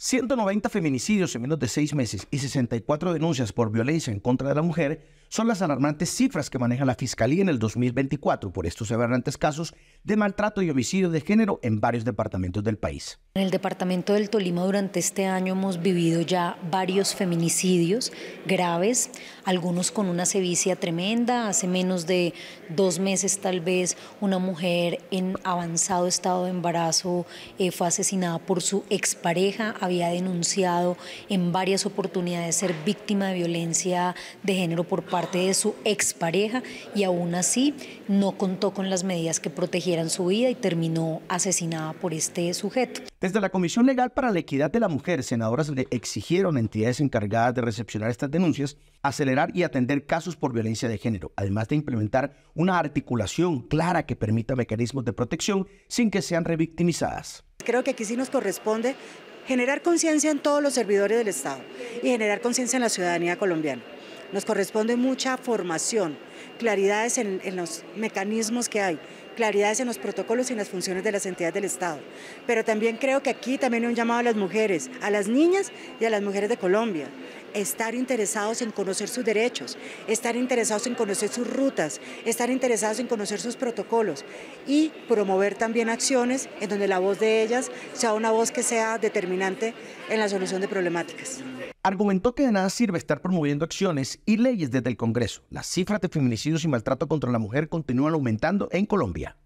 190 feminicidios en menos de seis meses y 64 denuncias por violencia en contra de la mujer son las alarmantes cifras que maneja la Fiscalía en el 2024 por estos aberrantes casos de maltrato y homicidio de género en varios departamentos del país. En el departamento del Tolima durante este año hemos vivido ya varios feminicidios graves, algunos con una sevicia tremenda. Hace menos de dos meses tal vez una mujer en avanzado estado de embarazo eh, fue asesinada por su expareja, había denunciado en varias oportunidades ser víctima de violencia de género por parte de su expareja y aún así no contó con las medidas que protegieran su vida y terminó asesinada por este sujeto. Desde la Comisión Legal para la Equidad de la Mujer, senadoras le exigieron a entidades encargadas de recepcionar estas denuncias acelerar y atender casos por violencia de género, además de implementar una articulación clara que permita mecanismos de protección sin que sean revictimizadas. Creo que aquí sí nos corresponde generar conciencia en todos los servidores del Estado y generar conciencia en la ciudadanía colombiana. Nos corresponde mucha formación, claridades en, los mecanismos que hay, claridades en los protocolos y en las funciones de las entidades del Estado. Pero también creo que aquí también hay un llamado a las mujeres, a las niñas y a las mujeres de Colombia. Estar interesados en conocer sus derechos, estar interesados en conocer sus rutas, estar interesados en conocer sus protocolos y promover también acciones en donde la voz de ellas sea una voz que sea determinante en la solución de problemáticas argumentó que de nada sirve estar promoviendo acciones y leyes desde el Congreso. Las cifras de feminicidios y maltrato contra la mujer continúan aumentando en Colombia.